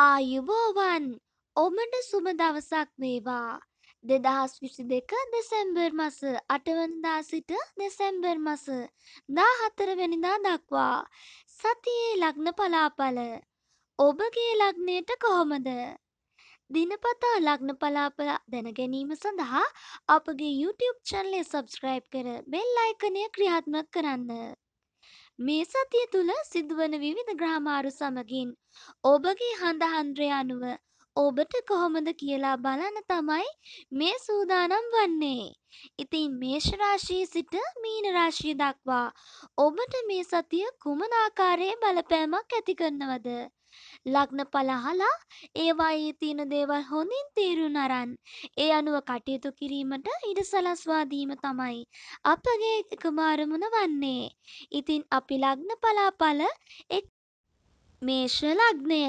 ආයුබෝවන් ඔමට සුම දවසක් මේවා දෙදහස් විසි දෙක දෙසැම්බර් මස අටවනදා සිට දෙසැම්බර් මස දා හතරවැනිදා දක්වා සතියේ ලග්න පලාපල ඔබගේ ලග්නයට කොහොමද දිනපතා ලග්න පලාපල දැනගැනීම සඳහා අපගේ YouTube චැනලේ සබස්ක්‍රයිබ් කර බෙල් අයිකනය ක්‍රියාත්මක කරන්න මේ සතිය තුළ සිදුවන විවිධ ග්‍රහමාරු සමගින් ඔබගේ හඳහන්ද්‍රය අනුව ඔබට කොහොමද කියලා බලන්න තමයි මේ සූදානම් වන්නේ. ඉතින් මේෂරාශී සිට මීනරාශී දක්වා ඔබට මේ සතිය කුමනාකාරයේ බලපෑමක් ඇති කරනවද. ලග්න පලහලා ඒවායේ තියෙන දේවල් හොඳින් තේරුම් අරන් ඒ අනුව කටයුතු කිරීමට ඉඩ සලස්වා දීම තමයි අපගේ එකම අරමුණ වන්නේ. ඉතින් අපි ලග්න පලාපල එක් මේෂ ලග්නය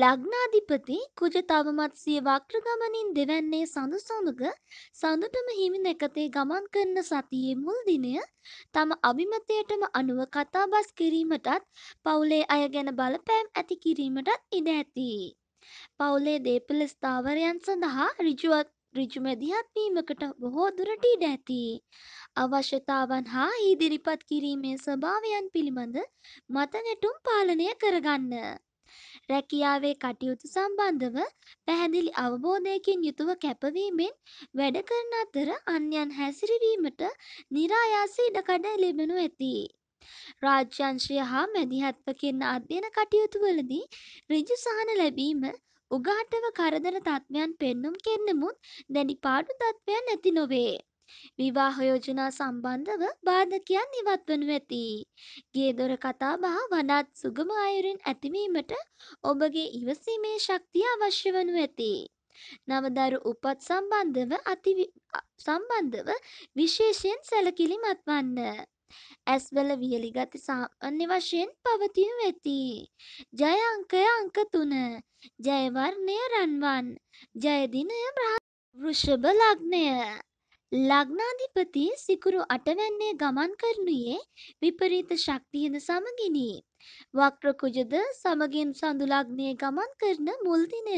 ලග්නාධිපති කුජ තවමත් සිය වක්‍රගමනින් දෙවැන්නේ සඳු සඳුග සඳුටම හිමි නැකතේ ගමන් කරන සතියේ මුල් දිනය තම අභිමතයටම අනුව කතාබස් කිරීමටත් පවුලේ අය ගැන බලපෑම් ඇති කිරීමටත් ඉඩ ඇති. පවුලේ දේපල ස්ථාවරයන් සඳහා රිජුවත් රිජුමැදිහත්වීමකට බොහෝ දුරට ඉඩ ඇති. අවශ්‍යතාවන් හා ඉදිරිපත් කිරීමේ ස්භාවයන් පිළිබඳ මතනැටුම් පාලනය කරගන්න. රැකියාවේ කටයුතු සම්බන්ධව පැහැදිලි අවබෝධයකින් යුතුව කැපවීමෙන් වැඩ කරන අතර අන්‍යයන් හැසිරවීමට නිරායාස ඉඩකඩ ලැබෙනු ඇති. රාජ්‍යංශය හා මැදිහත්ව කරන අධ්‍යයන කටයුතුවලදී ඍජු සහන ලැබීම උගාටව කරදර තත්ත්වයන් පෙන්නුම් කෙන්නෙමුත් දැඩි පාඩු තත්ත්වයන් ඇති නොවේ. විවාහ යෝජනා සම්බන්ධව බාධකයන් ඉවත් වනු ඇති. ගේදොර කතාබහ වඩාත් සුගම අයුරින් ඇතිවීමට ඔබගේ ඉවසීමේ ශක්තිය අවශ්‍ය වනු ඇති. නවදරු උපත් සම්බන්ධව අති සම්බන්ධව විශේෂයෙන් සැලකිලිමත් වන්න. ඇස්වල වියලි ගති සාමාන්‍ය වශයෙන් පවතිනු ඇති. ජය අංකය අංක තුන. ජයවර්ණය රන්වන්. ජයදිනය වෘෂභ ලග්නය. ලග්නාධිපති සිකුරු අටවැන්නේ ගමන් කරනුයේ විපරීත ශක්තියද සමගිනි. වක්‍රකුජද සමගින් සඳුලග්නය ගමන් කරන මුල්දිනය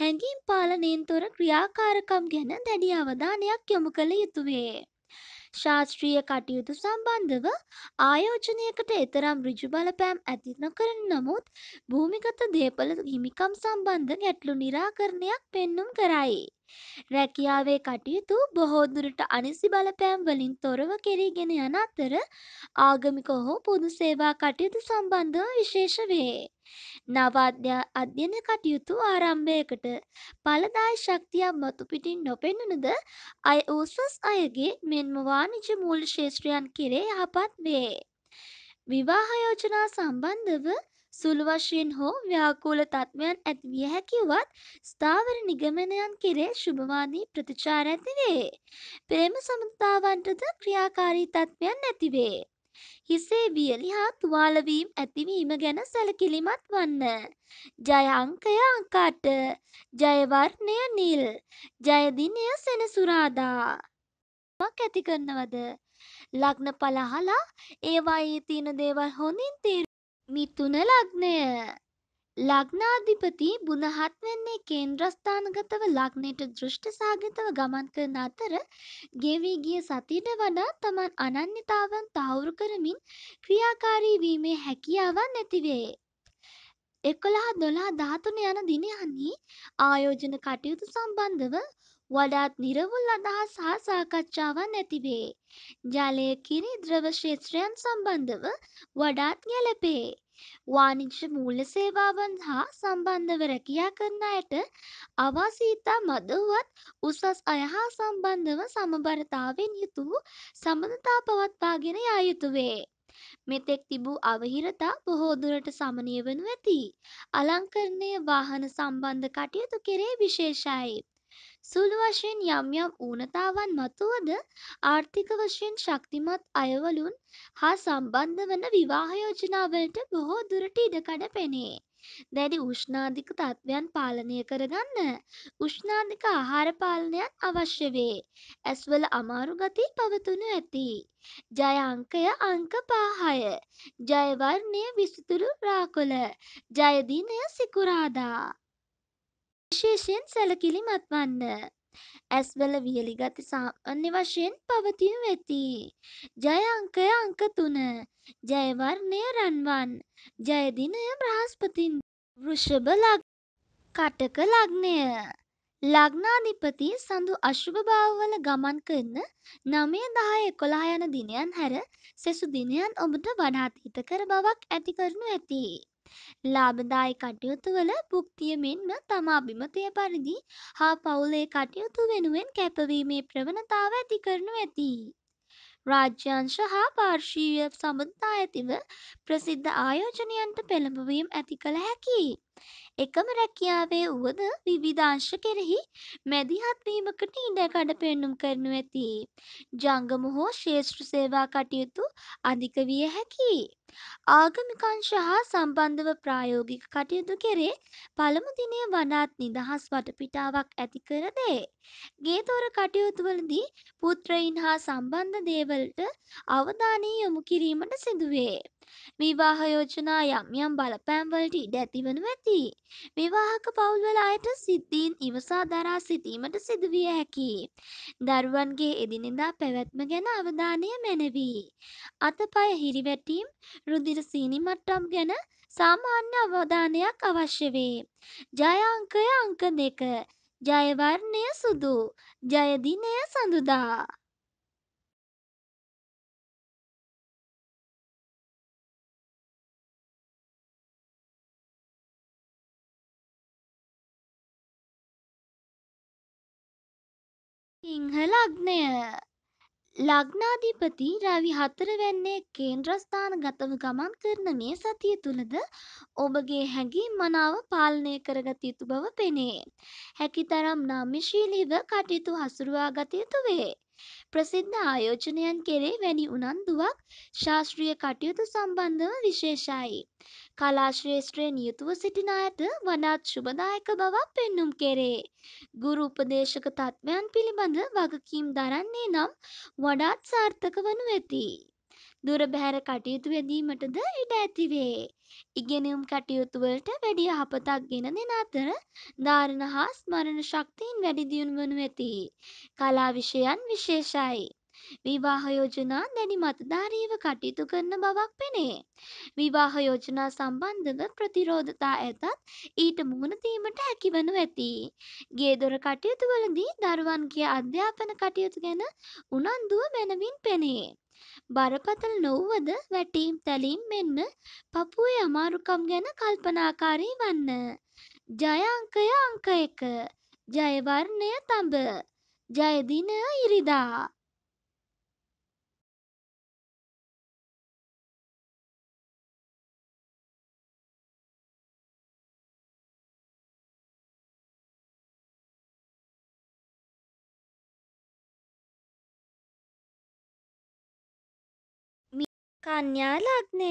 හැඟීම් පාලනයෙන් තොර ක්‍රියාකාරකම් ගැන දැඩි අවධානයක් යොමු කළ යුතුවේ. ශාස්ත්‍රීය කටයුතු සම්බන්ධව ආයෝජනයකට එතරම් ඍජු බලපෑම් ඇති නොකරන නමුත් භූමිගත දේපල හිමිකම් සම්බන්ධ ගැටලු නිරාකරණයක් පෙන්නුම් කරයි. රැකියාවේ කටයුතු බොහෝ දුරට අනිසි බලපෑම් වලින් තොරව කෙරීගෙන යන අතර ආගමික හෝ පොදු සේවා කටයුතු සම්බන්ධව විශේෂ වේ. නවාධ්‍ය අධ්‍යන කටයුතු ආරම්භයකට පලදාය ශක්තියක් මතුපිටින් නොපෙන්නනද අය ඕසස් අයගේ මෙන්ම වානිජ මූල් ශේත්‍රයන් කෙරේ යහපත් වේ. විවාහයෝජනා සම්බන්ධව සුළු වශයෙන් හෝ ව්‍යාකූල තත්ත්වයන් ඇතිවිය හැකිවත් ස්ථාවර නිගමනයන් කෙරේ ශුභවාදී ප්‍රතිචාර ඇතිවේ. ප්‍රේම සමතාවන්ටද ක්‍රියාකාරී තත්ත්වයන් ඇතිවේ. හිසේ වියලි හා තුවාලවීම් ඇතිවීම ගැන සැලකිලිමත් වන්න. ජය අංකය අංකාට. ජය වර්ණය නිල්. ජය දිනය සෙනසුරාදා. මක් ඇති කරනවද? ලග්න පලහලා ඒවායේ තියෙන දේවල් හොඳින් තේරු මිතුන ලග්නය ලග්නාධිපති බුණහත් වෙන්නේ කේන්ද්‍රස්ථානගතව ලග්නයට දෘෂ්ටි සහගතව ගමන් කරන අතර ගෙවී ගිය සතියට වඩා තමන් අනන්‍යතාවන් තහවුරු කරමින් ක්‍රියාකාරී වීමේ හැකියාවන් නැතිවේ. එකොළහ දොළහ ධාතුන යන දිනයන්හි ආයෝජන කටයුතු සම්බන්ධව වඩාත් නිරවුල් අදහස් හා සාකච්ඡාවන් ඇතිවේ. ජලය කිරි ද්‍රව ක්ෂේත්‍රයන් සම්බන්ධව වඩාත් ගැලපේ. වාණිජ්‍ය මූල්‍ය සේවාවන් හා සම්බන්ධව රැකියා කරන අයට අවාසීතා මදවුවත් උසස් අය හා සම්බන්ධව සමබරතාවෙන් යුතු වූ සමඳතා පවත්වාගෙන යා යුතුවේ. මෙතෙක් තිබූ අවහිරතා බොහෝදුරට සමනය වනු ඇති. අලංකරණය වාහන සම්බන්ධ කටයුතු කෙරේ විශේෂයි. සුළු වශයෙන් යම් යම් ඌනතාවන් මතුවද ආර්ථික වශයෙන් ශක්තිමත් අයවලුන් හා සම්බන්ධ වන විවාහ යෝජනාවලට බොහෝ දුරට ඉඩකඩ පෙනේ. දැඩි උෂ්ණාධික තත්ත්වයන් පාලනය කරගන්න උෂ්ණාධික ආහාරපාලනයන් අවශ්‍ය වේ. ඇස්වල අමාරු ගති පවතුනු ඇති. ජය අංකය අංක පාහය. ජයවර්ණය විසිතුරු රාකොල. ජයදිනය සිකුරාදා. විශේෂයෙන් සැලකිලිමත් වන්න. ඇස්වල වියලි ගති සාමාන්‍ය වශයෙන් පවතිනු වෙති. ජය අංකය අංක තුන. ජයවර්ණය රන්වන්. ජයදිනය බ්‍රහස්පතින් වෘෂභ ලග් කටක ලග්නය. ලග්නාධිපති සඳු අශුභභාවවල ගමන් කරන නමේ දහය එකොලා යන දිනයන් හැර සෙසු දිනයන් ඔබට වඩාත් හිතකර බවක් ඇති කරනු ඇති. ලාභදායි කටයුතුවල භුක්තිය මෙන්ම තමා බිමතය පරිදි හා පවුලේ කටයුතු වෙනුවෙන් කැපවීමේ ප්‍රවණතාව ඇති කරනු ඇති. රාජ්‍යංශ හා පාර්ශීය සබඳතා ඇතිව ප්‍රසිද්ධ ආයෝජනයන්ට පෙළඹවීම් ඇති කළ හැකි. එකම රැකියාවේ වුවද විවිධාංශ කෙරෙහි මැදිහත්වීමකට ඉඩකඩ පෙන්නුම් කරනු ඇති. ජංගම හෝ ශේෂ්ත්‍ර සේවා කටයුතු අධික විය හැකි. ආගමික අංශ හා සම්බන්ධව ප්‍රායෝගික කටයුතු කෙරේ පළමු දිනය වනාත් නිදහස් වටපිටාවක් ඇති කර දේ. ගේ දොර කටයුතුවලදී පුත්‍රයින් හා සම්බන්ධ දේවලට අවධානය යොමු කිරීමට සිදුවේ. විවාහ යෝජනා යම් යම් බලපෑම්වලට ඉඩ ඇතිවනු ඇති. විවාහක පවුල්වල අයට සිද්ධීන් ඉවසා දරා සිටීමට සිදුවිය හැකි. දරුවන්ගේ එදිනෙදා පැවැත්ම ගැන අවධානය මැනවී. අතපය හිරිවැටීම් රුදිර සීනි මට්ටම් ගැන සාමාන්‍ය අවධානයක් අවශ්‍ය වේ. ජය අංකය අංක දෙක ජයවර්ණය සුදු ජයදිනය සඳුදා සිංහල අග්නය ලග්නාධිපති රවි හතරවැන්නේ කේන්ද්‍රස්ථානගතව ගමන් කරන මේ සතිය තුළද ඔබගේ හැඟීම් මනාව පාලනය කරගත යුතු බව පෙනේ. හැකිතරම් නාමිශීලීව කටයුතු හසුරුවා ගත යුතු වේ. ප්‍රසිද්ධ ආයෝජනයන් කෙරේ වැනි උනන්දුවක් ශාස්ත්‍රීය කටයුතු සම්බන්ධව විශේෂයි. කලා ශ්‍රේෂ්ත්‍රයේ නියුතුව සිටින අයට වඩාත් ශුභදායක බවක් පෙන්නුම් කෙරේ. ගුරු උපදේශක තත්ත්වයන් පිළිබඳ වගකීම් දරන්නේ නම් වඩාත් සාර්ථක වනු ඇති. දුර බැහැර කටයුතු වැදීමටද ඉඩ ඇතිවේ. ඉගෙනුම් කටයුතුවලට වැඩිය හපතක් ගෙන දෙන අතර ධාරණ හා ස්මරණ ශක්තියින් වැඩිදියුණු වනු ඇති. කලා විෂයන් විශේෂයි. විවාහ යෝජනා දැඩිමතධාරීව කටයුතු කරන බවක් පෙනේ. විවාහ යෝජනා සම්බන්ධව ප්‍රතිරෝධතා ඇතත් ඊට මුහුණදීමට හැකිවනු ඇති. ගේදොර කටයුතුවලදී දරුවන්ගේ අධ්‍යාපන කටයුතු ගැන උනන්දුව මැනවින් පෙනේ. බරපතල නොව්වද වැටීම් තැලීම් මෙන්ම පපුුවේ අමාරුකම් ගැන කල්පනාකාරී වන්න. ජයංකය අංක එක ජයවර්ණය තඹ ජයදිනය ඉරිදා. කන්‍යා ලග්නය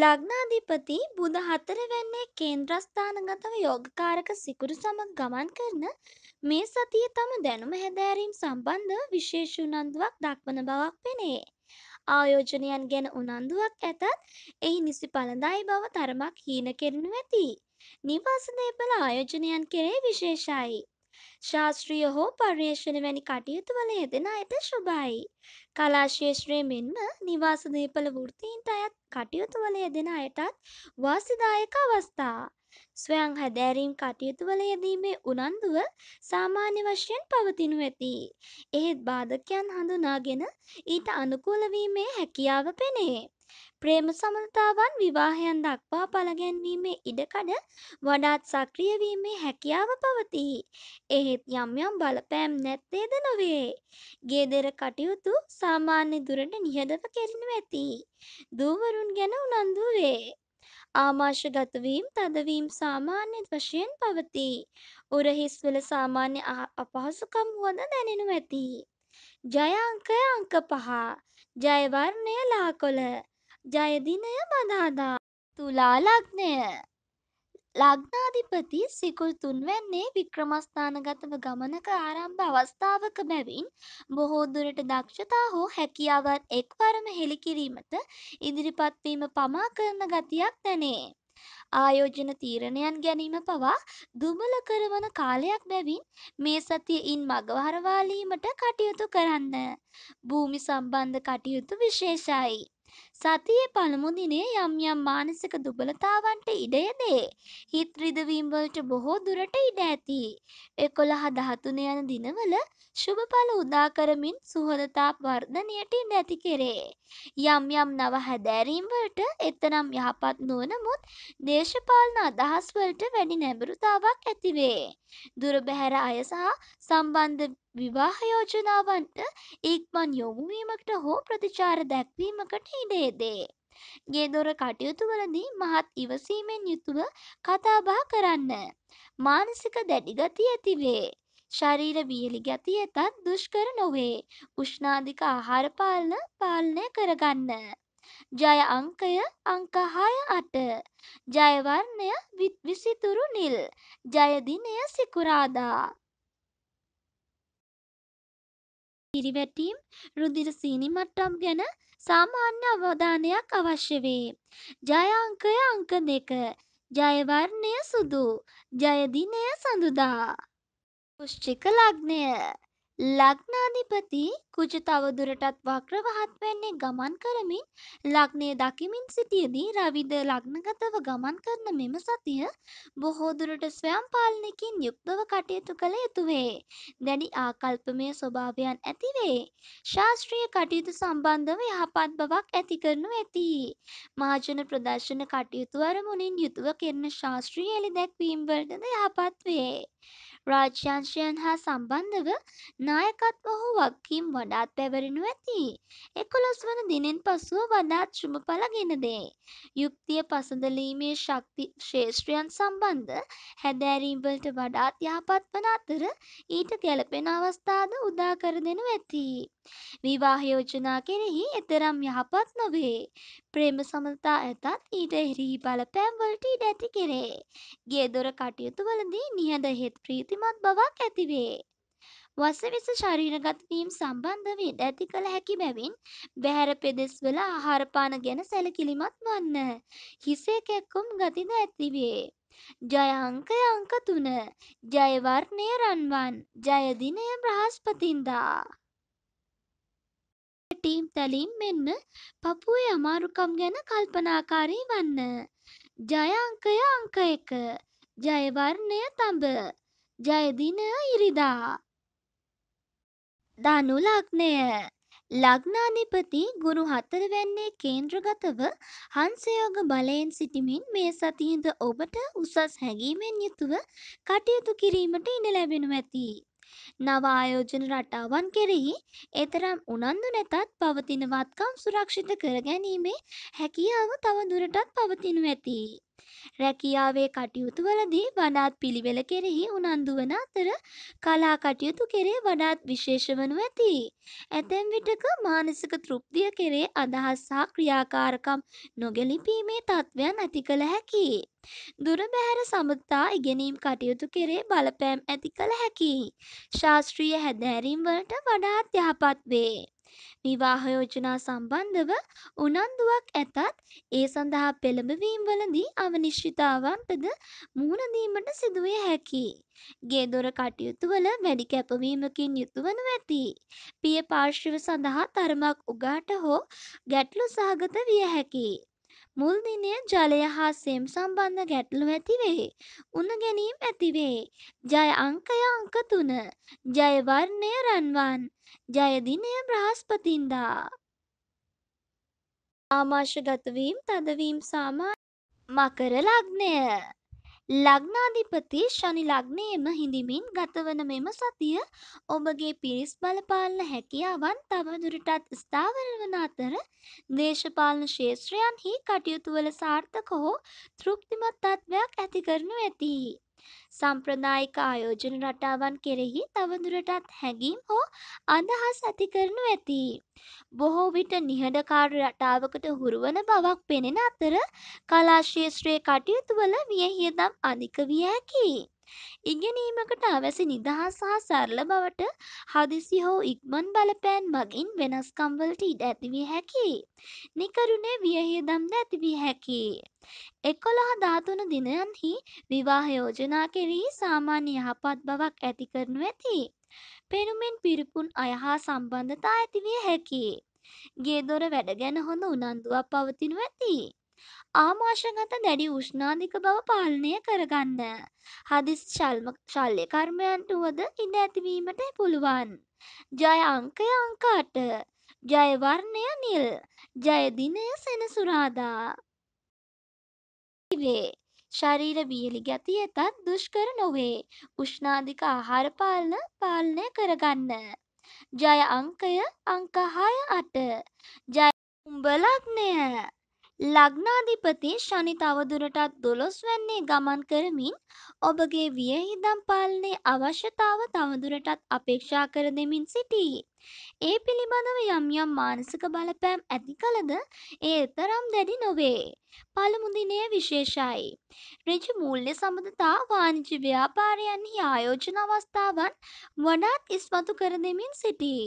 ලග්නාධිපති බුද හතරවැන්නේ කේන්ද්‍රස්ථානගතව යෝගකාරක සිකුරු සමඟ ගමන් කරන මේ සතිය තම දැනුම හැදෑරීම් සම්බන්ධ විශේෂ උනන්දුවක් දක්වන බවක් පෙනේ. ආයෝජනයන් ගැන උනන්දුවක් ඇතත් එහි නිසි පලදායි බව තරමක් හීන කෙරනු ඇති. නිවාසදේපල ආයෝජනයන් කෙරේ විශේෂයි. ශාස්ත්‍රීය හෝ පර්යේෂණ වැනි කටයුතුවල යෙදෙන අයට ශුභයි. කලාක්ෂේත්‍රය මෙන්ම නිවාස දේපළ වෘත්තීන්ට අයත් කටයුතුවල යෙදෙන අයටත් වාසිදායක අවස්ථා ස්වයං හැදෑරීම් කටයුතුවල යෙදීමේ උනන්දුව සාමාන්‍ය වශයෙන් පවතිනු ඇති. එහෙත් බාධකයන් හඳුනාගෙන ඊට අනුකූල වීමේ හැකියාව පෙනේ. ප්‍රේම සබඳතාවන් විවාහයන් දක්වා පළගැන්වීමේ ඉඩකඩ වඩාත් සක්‍රිය වීමේ හැකියාව පවතී. එහෙත් යම් යම් බලපෑම් නැත්තේද නොවේ. ගේදෙර කටයුතු සාමාන්‍ය දුරට නිහඬව කෙරෙනු ඇති. දූවරුන් ගැන උනන්දු වේ. ආමාශගතවීම් තදවීම් සාමාන්‍ය වශයෙන් පවතී. උරහිස්වල සාමාන්‍ය අපහසුකම් හොඳ දැනෙනු ඇති. ජය අංකය අංක පහ. ජයවර්ණය ලාකොළ. ජයදිනය බදාදා. තුලා ලග්නය ලග්නාධිපති සිකුල් තුන්වැන්නේ වික්‍රමස්ථානගතව ගමනක ආරම්භ අවස්ථාවක බැවින් බොහෝ දුරට දක්ෂතා හෝ හැකියාවත් එක්වරම හෙළිකිරීමට ඉදිරිපත්වීම පමා කරන ගතියක් තැනේ. ආයෝජන තීරණයන් ගැනීම පවා දුමල කරවන කාලයක් බැවින් මේ සතියඉන් මගවහරවාලීමට කටයුතු කරන්න. භූමි සම්බන්ධ කටයුතු විශේෂයි. සතියේ පළමු දිනේ යම් යම් මානසික දුබලතාවන්ට ඉඩය දේ. හිත් රිදවීම්වලට බොහෝ දුරට ඉඩ ඇති. එකොළහ දහතුන යන දිනවල ශුභඵල උදාකරමින් සුහදතා වර්ධනයට ඉඩ ඇති කෙරේ. යම් යම් නව හැදෑරීම්වලට එතනම් යහපත් නුවනමුත් දේශපාලන අදහස්වලට වැඩි නැඹුරුතාවක් ඇතිවේ. දුරබැහැර අය සහ සම්බන්ධ විවාහයෝජනාවන්ට ඒක්මන් යොමුුවීමකට හෝ ප්‍රතිචාර දැක්වීමකට ඉඩේ. යෙදේ. ගේදොර කටයුතුවලදී මහත් ඉවසීමෙන් යුතුව කතාබහ කරන්න. මානසික දැඩිගති ඇතිවේ. ශරීර වියලි ගති ඇතත් දුෂ්කර නොවේ. උෂ්ණාධික ආහාරපාලන පාලනය කරගන්න. ජය අංකය අංකහාය අට. ජයවර්ණය විසිතුරු නිල්. ජයදිනය සිකුරාදා. පිරිවැටීම් රුදිර සීනි මට්ටම් ගැන සාමාන්‍ය අවධානයක් අවශ්‍ය වේ. ජය අංකය අංක දෙක. ජය වර්ණය සුදු. ජය දිනය සඳුදා. වෘශ්චික ලග්නය ලග්නාධිපති කුජ තවදුරටත් වක්‍රවහත් වෙන්නේ ගමන් කරමින් ලග්නය දකිමින් සිටියදී රවිද ලග්නගතව ගමන් කරන මෙම සතිය බොහෝදුරට ස්වයම් පාලනකින් යුක්තව කටයුතු කළ යුතුවේ. දැඩි ආකල්පමය ස්වභාවයන් ඇතිවේ. ශාස්ත්‍රීය කටයුතු සම්බන්ධව යහපත් බවක් ඇති කරනු ඇති. මහජන ප්‍රදර්ශන කටයුතු අරමුණින් යුතුව කෙරන ශාස්ත්‍රීය එලි දැක්වීම්වලටද යහපත් වේ. රාජ්‍යංශයන් හා සම්බන්ධව නායකත්ව හෝ වක්කීම් වඩාත් පැවරෙනු ඇති. එකොළොස් වන දිනෙන් පසුව වඩාත් ශුම පල ගෙනදේ. යුක්තිය පසඳලීමේ ශක්ති ශේෂත්‍රයන් සම්බන්ධ හැදෑරීම්වලට වඩාත් යහපත් වන අතර ඊට ගැලපෙන අවස්ථාද උදාකර දෙනු ඇති. විවාහයෝජනා කෙරෙහි එතරම් යහපත් නොවේ. ප්‍රේම සමතා ඇතත් ඊට එරෙහි බලපෑම්වලට ඉඩ ඇති කෙරේ. ගේදොර කටයුතුවලදී නිහඬ හෙත් ප්‍රීති ශක්තිමත් බවක් ඇතිවේ. වසවිස ශරීරගත වීම සම්බන්ධ වී ඇති කළ හැකි බැවින් බැහැර පෙදෙස්වල ආහාරපාන ගැන සැලකිලිමත් වන්න. හිසේ කැක්කුම් ගතිද ඇතිවේ. ජය අංකය අංක 3. ජය වර්ණය රන්වන්. ජය දිනය බ්‍රහස්පතින්දා. ටීම් තලින් මෙන්ම පපුවේ අමාරුකම් ගැන කල්පනාකාරී වන්න. ජය අංකය අංක 1. ජය වර්ණය තඹ. ජයදින ඉරිදා ධනු ලග්නය ලග්නාධිපති ගුරු හතරවැන්නේ කේන්ද්‍රගතව හන්සයෝග බලයෙන් සිටිමින් මේ සතියද ඔබට උසස් හැඟීමෙන් යුතුව කටයුතු කිරීමට ඉඩ ලැබෙනු ඇති. නව ආයෝජන රටාවන් කෙරෙහි එතරම් උනන්දු නැතත් පවතින වත්කම් සුරක්ෂිත කර ගැනීමේ හැකියාව තව දුරටත් පවතිනු ඇති. රැකියාවේ කටයුතුවලදී වනාත් පිළිවෙල කෙරෙහි උනන්දු වන අතර කලා කටයුතු කෙරේ වඩාත් විශේෂ වනු ඇති. ඇතැම් විටක මානසික තෘප්තිය කෙරේ අදහස් සහ ක්‍රියාකාරකම් නොගැලිපීමේ තත්ත්වයන් ඇති කළ හැකි. දුර බැහැර සබඳතා ඉගෙනීම් කටයුතු කෙරේ බලපෑම් ඇති කළ හැකි. ශාස්ත්‍රීය හැදෑරීම් වලට වඩාත් යහපත් වේ. විවාහ යෝජනා සම්බන්ධව උනන්දුවක් ඇතත් ඒ සඳහා පෙළඹවීම්වලදී අවනිශ්චිතාවන්ටද මුහුණ දීමට සිදුවිය හැකියි. ගේදොර කටයුතුවල වැඩි කැපවීමකින් යුතුවනු ඇති. පිය පාර්ශ්ව සඳහා තරමක් උගාට හෝ ගැටලු සහගත විය හැකි. මුල් දිනය ජලය හා සෙම් සම්බන්ධ ගැටලු ඇතිවේ. උණ ගැනීම් ඇතිවේ. ජය අංකය අංක තුන. ජය වර්ණය රන්වන්. ජය දිනය බ්‍රහස්පතින්දා. ආමාශ ගතවීම් තදවීම් සාමා මකර ලග්නය. ලග්නාධිපති ශනි ලග්නයේම හිඳමින් ගතවන මෙම සතිය ඔබගේ පිරිස් බලපාලන හැකියාවන් තවදුරටත් ස්ථාවර වන අතර දේශපාලන ශේත්‍රයන්හි කටයුතුවල සාර්ථක හෝ තෘප්තිමත් තත්ත්වයක් ඇති කරනු ඇති. සම්ප්‍රදායික ආයෝජන රටාවන් කෙරෙහි තවදුරටත් හැඟීම් හෝ අදහස් ඇති කරනු ඇති. බොහෝ විට නිහඬකාර රටාවකට හුරුවන බවක් පෙනෙන අතර කලාශේෂත්‍රයේ කටයුතුවල වියහියදම් අධික විය හැකියි. ඉගෙනීමකට අවැසි නිදහස් සහ සරල බවට හදිසි හෝ ඉක්මන් බලපෑන් මගින් වෙනස්කම්වලට ඉඩ ඇතිවිය හැකි. නිකරුණේ වියහියදම්ද ඇතිවිය හැකි. එකොළහ ධාතුන දිනයන්හි විවාහයෝජනා කෙරෙහි සාමාන්‍ය යහපත් බවක් ඇති කරනු ඇති. පෙනුමෙන් පිරිපුන් අයහා සම්බන්ධතා ඇතිවිය හැකි. ගේදොර වැඩ ගැන හොඳ උනන්දුවක් පවතිනු ඇති. ආමාශගත දැඩි උෂ්ණාධික බව පාලනය කරගන්න. හදිස් ශල්ම ශල්්‍ය කර්මයන්ට වුවද ඉඩ ඇතිවීමට පුළුවන්. ජය අංකය අංකාට ජයවර්ණය නිල් ජයදිනය සෙනසුරාදා. වේ. ශරීර වියලි ගැති ඇතත් දුෂ්කර නොවේ. උෂ්ණාධික ආහාරපාලන පාලනය කරගන්න. ජය අංකය අංකහාය අට ජය උඹලක්නය ලග්නාධිපති ශනි තවදුරටත් දොළොස්වැන්නේ ගමන් කරමින් ඔබගේ වියහිදම් පාලනයේ අවශ්‍යතාව තවදුරටත් අපේක්ෂා කර දෙමින් සිටී. ඒ පිළිබඳව යම් යම් මානසික බලපෑම් ඇති කලද එය එතරම් දැඩි නොවේ. පළමුදිනය විශේෂයි. රජ මූල්‍ය සබඳතා වාණිජි ව්‍යාපාරයන්හි ආයෝජන අවස්ථාවන් වඩාත් ඉස්මතු කර දෙමින් සිටී.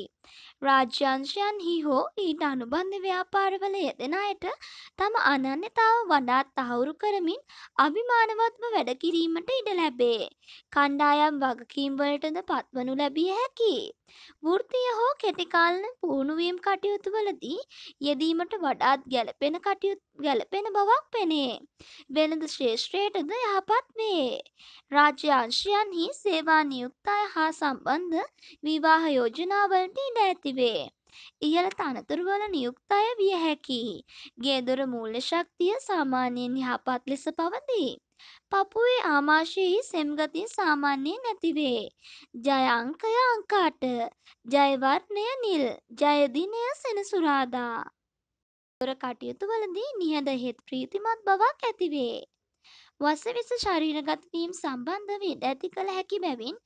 රාජ්‍යංශයන්හි හෝ ඊට අනුබන්ධ ව්‍යාපාරවල යෙදෙන අයට තම අනන්‍යතාව වඩාත් තහවුරු කරමින් අභිමානවත්ම වැඩකිරීමට ඉඩ ලැබේ. කණ්ඩායම් වගකීම්වලටද පත්වනු ලැබිය හැකි. වෘත්තිය හෝ කෙටිකාලන පුහුණුවීම් කටයුතුවලදී යෙදීමට වඩාත් ගැලපෙන කටයුතු ගැලපෙන බවක් පෙනේ. වෙළඳ ශ්‍රේෂ්ත්‍රයටද යහපත් වේ. රාජ්‍යංශයන්හි සේවා නියුක්තාය හා සම්බන්ධ විවාහ යෝජනාවලට ඉඩ ඇතිවේ. ඉහළ තනතුරුවල නියුක්තාය විය හැකි. ගේදොර මූල්‍ය ශක්තිය සාමාන්‍යයෙන් යහපත් ලෙස පවතිී. පපුවේ ආමාශයෙහි සෙම්ගතිය සාමාන්‍යයෙන් නැතිවේ. ජය අංකය අංකාට. ජය වර්ණය නිල්. ජය දිනය සෙනසුරාදා. දොර කටයුතු වලදී නිහඬ හෙත් ප්‍රීතිමත් බවක් ඇතිවේ. වසවිස ශරීරගත වීම සම්බන්ධ වී ඇති කළ හැකි බැවින්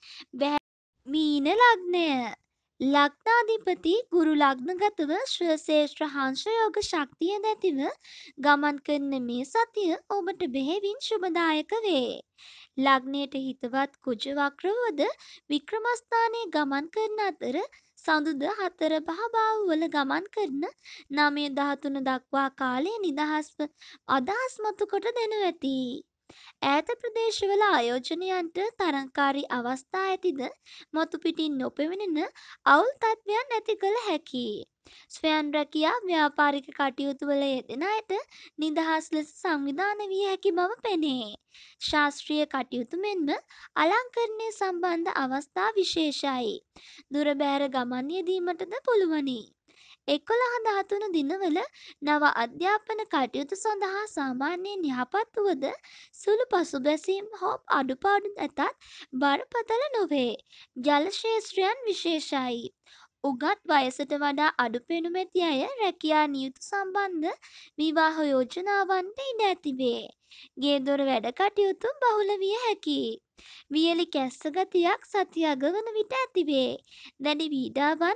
මීන ලග්නය ලග්නාධිපති ගුරු ලග්නගතව ශ්‍රශේෂ්‍රහංශ යෝග ශක්තිය නැතිව ගමන් කරන මේ සතිය ඔබට බෙහෙවින් ශුභදායක වේ. ලග්නයට හිතවත් කුජවක්‍රවද වික්‍රමස්ථානයේ ගමන් කරන අතර සඳුද හතර පහභාවවල ගමන් කරන නමය දහතුන දක්වා කාලය නිදහස්ව අදහස් මතුකොට දෙනු ඇති. ඈත ප්‍රදේශවල ආයෝජනයන්ට තරංකාරී අවස්ථා ඇතිද මතු පිටින් නොපෙනෙන අවුල් තත්ත්වයන් ඇති කළ හැකියි. ස්වයං රැකියා ව්‍යාපාරික කටයුතුවල යෙදෙන අයට නිදහස් ලෙස සංවිධාන විය හැකි බව පෙනේ. ශාස්ත්‍රීය කටයුතු මෙන්ම අලංකරණය සම්බන්ධ අවස්ථා විශේෂයි. දුරබෑර ගමන් යෙදීමටද පුළුවනි. එකොළහ ධාතුන දිනවල නව අධ්‍යාපන කටයුතු සඳහා සාමාන්‍යයෙන් යහපත් වුවද සුළු පසුබැසීම් හෝ අඩුපාඩු ඇතත් බරපතල නොවේ. ජලශේෂත්‍රයන් විශේෂයි. උගත් වයසට වඩා අඩුපෙනුමැති අය රැකයා නියුතු සම්බන්ධ විවාහ යෝජනාවන්ට ඉඩ ඇතිවේ. ගේදොර වැඩ කටයුතු බහුල විය හැකි. වියලි කැස්සගතියක් සති අගවන විට ඇතිවේ. දැඩි වීඩාවන්